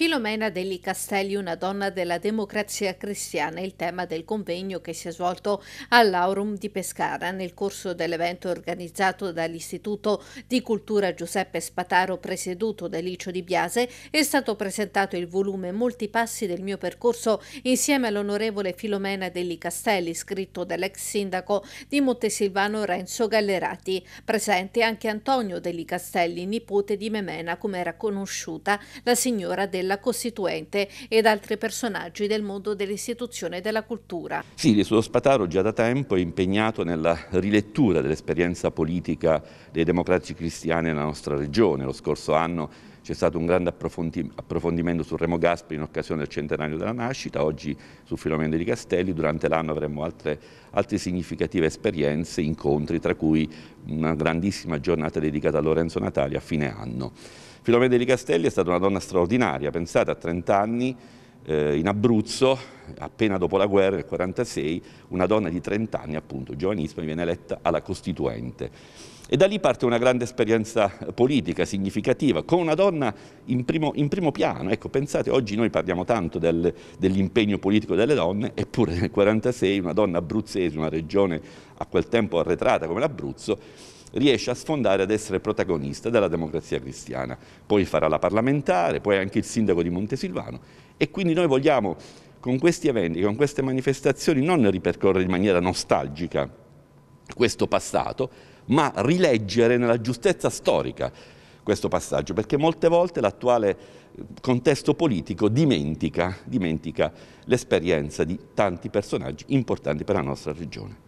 Filomena degli Castelli, una donna della democrazia cristiana, il tema del convegno che si è svolto all'Aurum di Pescara nel corso dell'evento organizzato dall'Istituto di Cultura Giuseppe Spataro presieduto da Licio Di Biase, è stato presentato il volume Molti passi del mio percorso insieme all'onorevole Filomena degli Castelli, scritto dall'ex sindaco di Montesilvano Renzo Gallerati, presente anche Antonio degli Castelli, nipote di Memena, come era conosciuta la signora della della Costituente ed altri personaggi del mondo dell'istituzione e della cultura. Sì, il Spataro già da tempo è impegnato nella rilettura dell'esperienza politica dei democratici cristiani nella nostra regione. Lo scorso anno c'è stato un grande approfondimento su Remo Gasperi in occasione del centenario della nascita, oggi su Filomeno dei Castelli, durante l'anno avremo altre, altre, significative esperienze, incontri, tra cui una grandissima giornata dedicata a Lorenzo Natali a fine anno. Filomeno dei Castelli è stata una donna straordinaria, pensate a 30 anni, eh, in Abruzzo, appena dopo la guerra, nel 1946, una donna di 30 anni, appunto, giovanissima, viene eletta alla Costituente. E da lì parte una grande esperienza politica significativa, con una donna in primo, in primo piano. Ecco, pensate, oggi noi parliamo tanto del, dell'impegno politico delle donne, eppure nel 1946 una donna abruzzese, una regione a quel tempo arretrata come l'Abruzzo, riesce a sfondare ad essere protagonista della democrazia cristiana. Poi farà la parlamentare, poi anche il sindaco di Montesilvano e quindi noi vogliamo con questi eventi, con queste manifestazioni non ripercorrere in maniera nostalgica questo passato, ma rileggere nella giustezza storica questo passaggio, perché molte volte l'attuale contesto politico dimentica, dimentica l'esperienza di tanti personaggi importanti per la nostra regione.